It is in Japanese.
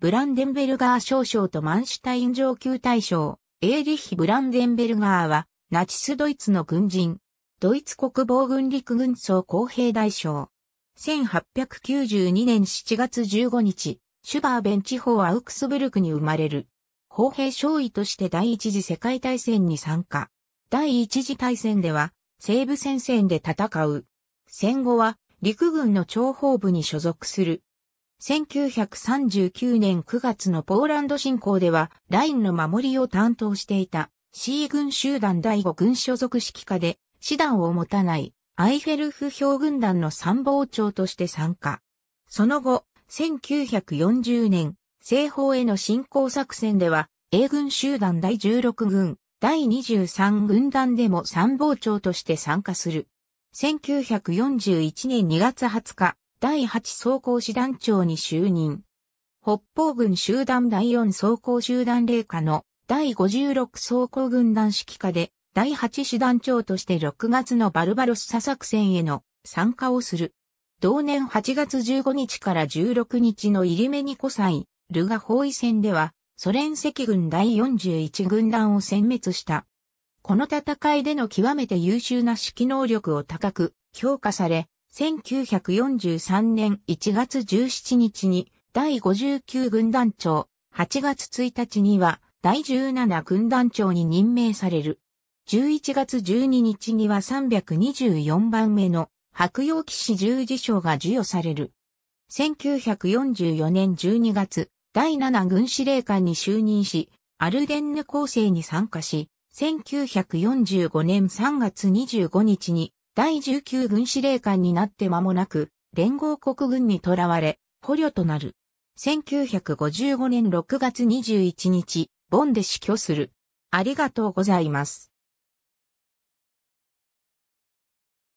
ブランデンベルガー少将とマンシュタイン上級大将、エーリッヒ・ブランデンベルガーは、ナチスドイツの軍人、ドイツ国防軍陸軍総工兵大将。1892年7月15日、シュバーベン地方アウクスブルクに生まれる。工兵少尉として第一次世界大戦に参加。第一次大戦では、西部戦線で戦う。戦後は、陸軍の諜報部に所属する。1939年9月のポーランド侵攻では、ラインの守りを担当していた、C 軍集団第5軍所属指揮下で、師団を持たない、アイフェルフ兵軍団の参謀長として参加。その後、1940年、西方への侵攻作戦では、英軍集団第16軍、第23軍団でも参謀長として参加する。1941年2月20日、第8装甲師団長に就任。北方軍集団第4装甲集団霊下の第56装甲軍団指揮下で第8師団長として6月のバルバロス佐作戦への参加をする。同年8月15日から16日のイリメニコ祭、ルガ包囲戦では、ソ連赤軍第41軍団を殲滅した。この戦いでの極めて優秀な指揮能力を高く評価され、1943年1月17日に第59軍団長、8月1日には第17軍団長に任命される。11月12日には324番目の白洋騎士十字章が授与される。1944年12月、第7軍司令官に就任し、アルデンヌ構成に参加し、1945年3月25日に第19軍司令官になって間もなく、連合国軍に囚われ、捕虜となる。1955年6月21日、ボンで死去する。ありがとうございます。